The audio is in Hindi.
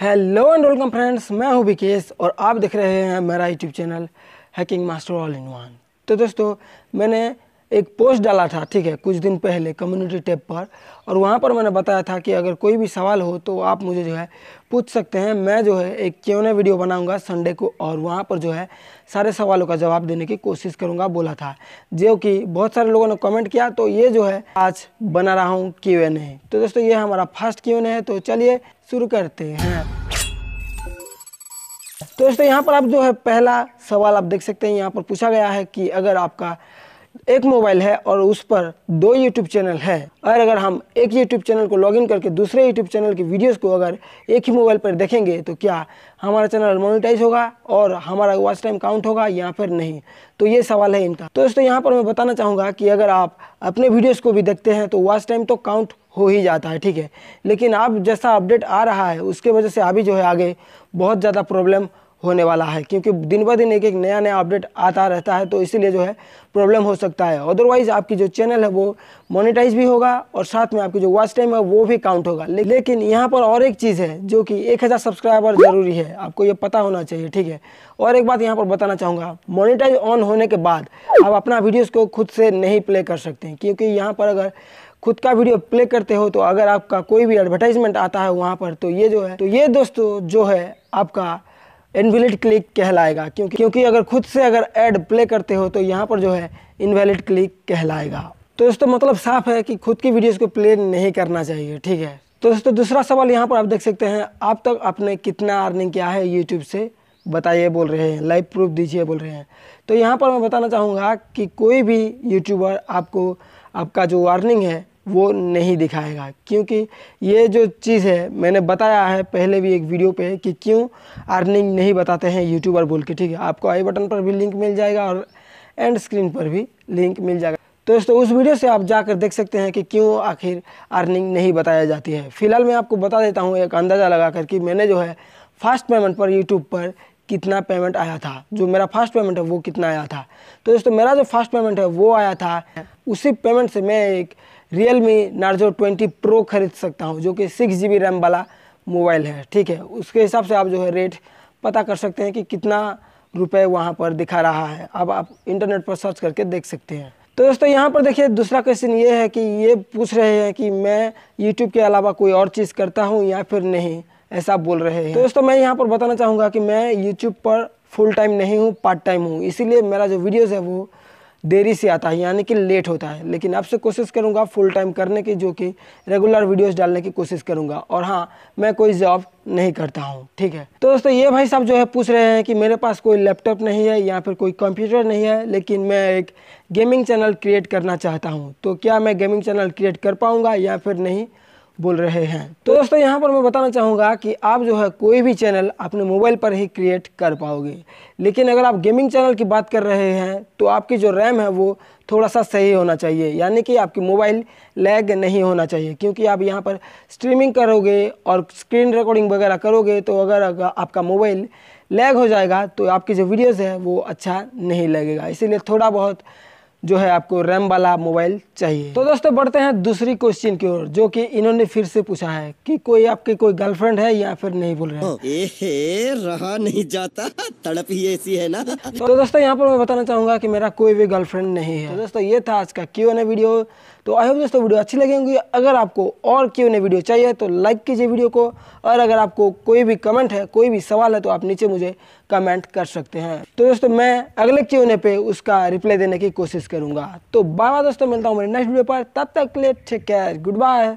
हेलो एंड वेलकम फ्रेंड्स मैं हूं विकेश और आप देख रहे हैं मेरा YouTube channel hacking master all in one तो दोस्तों मैंने एक पोस्ट डाला था ठीक है कुछ दिन पहले कम्युनिटी टैब पर और वहाँ पर मैंने बताया था कि अगर कोई भी सवाल हो तो आप मुझे जो है पूछ सकते हैं मैं जो है एक क्यों वीडियो बनाऊंगा संडे को और वहाँ पर जो है सारे सवालों का जवाब देने की कोशिश करूँगा बोला था जो कि बहुत सारे लोगों ने कमेंट किया तो ये जो है आज बना रहा हूँ क्यू तो दोस्तों ये हमारा फर्स्ट क्यू है तो चलिए शुरू करते हैं तो दोस्तों यहाँ पर आप जो है पहला सवाल आप देख सकते हैं यहाँ पर पूछा गया है कि अगर आपका एक मोबाइल है और उस पर दो यूट्यूब चैनल है और अगर हम एक यूट्यूब चैनल को लॉगिन करके दूसरे यूट्यूब चैनल की वीडियोस को अगर एक ही मोबाइल पर देखेंगे तो क्या हमारा चैनल मोनिटाइज होगा और हमारा वॉच टाइम काउंट होगा या फिर नहीं तो ये सवाल है इनका तो दोस्तों यहाँ पर मैं बताना चाहूँगा कि अगर आप अपने वीडियोज़ को भी देखते हैं तो वॉच टाइम तो काउंट हो ही जाता है ठीक है लेकिन अब जैसा अपडेट आ रहा है उसके वजह से अभी जो है आगे बहुत ज़्यादा प्रॉब्लम होने वाला है क्योंकि दिन ब दिन एक एक नया नया अपडेट आता रहता है तो इसीलिए जो है प्रॉब्लम हो सकता है अदरवाइज़ आपकी जो चैनल है वो मोनेटाइज भी होगा और साथ में आपकी जो वॉच टाइम है वो भी काउंट होगा ले, लेकिन यहाँ पर और एक चीज़ है जो कि एक हज़ार सब्सक्राइबर ज़रूरी है आपको ये पता होना चाहिए ठीक है और एक बात यहाँ पर बताना चाहूँगा मोनिटाइज ऑन होने के बाद आप अपना वीडियोज़ को खुद से नहीं प्ले कर सकते हैं क्योंकि यहाँ पर अगर खुद का वीडियो प्ले करते हो तो अगर आपका कोई भी एडवर्टाइजमेंट आता है वहाँ पर तो ये जो है तो ये दोस्तों जो है आपका इनवैलिड क्लिक कहलाएगा क्योंकि क्योंकि अगर खुद से अगर ऐड प्ले करते हो तो यहाँ पर जो है इनवैलिड क्लिक कहलाएगा तो दोस्तों मतलब साफ है कि खुद की वीडियोस को प्ले नहीं करना चाहिए ठीक है तो दोस्तों दूसरा सवाल यहाँ पर आप देख सकते हैं आप तक आपने कितना अर्निंग किया है यूट्यूब से बताइए बोल रहे हैं लाइव प्रूफ दीजिए बोल रहे हैं तो यहाँ पर मैं बताना चाहूँगा कि कोई भी यूट्यूबर आपको आपका जो अर्निंग है वो नहीं दिखाएगा क्योंकि ये जो चीज़ है मैंने बताया है पहले भी एक वीडियो पे कि क्यों अर्निंग नहीं बताते हैं यूट्यूबर बोल के ठीक है आपको आई बटन पर भी लिंक मिल जाएगा और एंड स्क्रीन पर भी लिंक मिल जाएगा तो दोस्तों उस वीडियो से आप जाकर देख सकते हैं कि क्यों आखिर अर्निंग नहीं बताया जाती है फिलहाल मैं आपको बता देता हूँ एक अंदाज़ा लगा कर कि मैंने जो है फास्ट पेमेंट पर यूट्यूब पर कितना पेमेंट आया था जो मेरा फास्ट पेमेंट है वो कितना आया था तो दोस्तों मेरा जो फास्ट पेमेंट है वो आया था उसी पेमेंट से मैं एक Realme Narzo twenty pro खरीद सकता हूँ जो कि सिक्स जी रैम वाला मोबाइल है ठीक है उसके हिसाब से आप जो है रेट पता कर सकते हैं कि कितना रुपए वहाँ पर दिखा रहा है अब आप इंटरनेट पर सर्च करके देख सकते हैं तो दोस्तों यहाँ पर देखिए दूसरा क्वेश्चन ये है कि ये पूछ रहे हैं कि मैं यूट्यूब के अलावा कोई और चीज़ करता हूँ या फिर नहीं ऐसा बोल रहे हैं तो दोस्तों मैं यहाँ पर बताना चाहूँगा कि मैं यूट्यूब पर फुल टाइम नहीं हूँ पार्ट टाइम हूँ इसीलिए मेरा जो वीडियोज़ है वो देरी से आता है यानी कि लेट होता है लेकिन आपसे कोशिश करूँगा फुल टाइम करने की जो कि रेगुलर वीडियोस डालने की कोशिश करूँगा और हाँ मैं कोई जॉब नहीं करता हूँ ठीक है तो दोस्तों ये भाई साहब जो है पूछ रहे हैं कि मेरे पास कोई लैपटॉप नहीं है या फिर कोई कंप्यूटर नहीं है लेकिन मैं एक गेमिंग चैनल क्रिएट करना चाहता हूँ तो क्या मैं गेमिंग चैनल क्रिएट कर पाऊँगा या फिर नहीं बोल रहे हैं तो दोस्तों यहाँ पर मैं बताना चाहूँगा कि आप जो है कोई भी चैनल अपने मोबाइल पर ही क्रिएट कर पाओगे लेकिन अगर आप गेमिंग चैनल की बात कर रहे हैं तो आपकी जो रैम है वो थोड़ा सा सही होना चाहिए यानी कि आपकी मोबाइल लैग नहीं होना चाहिए क्योंकि आप यहाँ पर स्ट्रीमिंग करोगे और स्क्रीन रिकॉर्डिंग वगैरह करोगे तो अगर आपका मोबाइल लैग हो जाएगा तो आपकी जो वीडियोज़ है वो अच्छा नहीं लगेगा इसीलिए थोड़ा बहुत जो है आपको रैम वाला मोबाइल चाहिए तो दोस्तों बढ़ते हैं दूसरी क्वेश्चन की ओर जो कि इन्होंने फिर से पूछा है कि कोई आपकी कोई गर्लफ्रेंड है या फिर नहीं बोल रहे रहा नहीं जाता तड़प ही ऐसी है ना तो दोस्तों यहाँ पर मैं बताना चाहूंगा की मेरा कोई भी गर्लफ्रेंड नहीं है तो दोस्तों ये था आज का क्यों वीडियो तो आई होप दोस्तों वीडियो अच्छी लगी होंगी अगर आपको और क्यों नहीं वीडियो चाहिए तो लाइक कीजिए वीडियो को और अगर आपको कोई भी कमेंट है कोई भी सवाल है तो आप नीचे मुझे कमेंट कर सकते हैं तो दोस्तों मैं अगले क्यों पे उसका रिप्लाई देने की कोशिश करूंगा तो बाबा दोस्तों मिलता हूँ मेरे नेक्स्ट वीडियो पर तब तक के लिए टेक केयर गुड बाय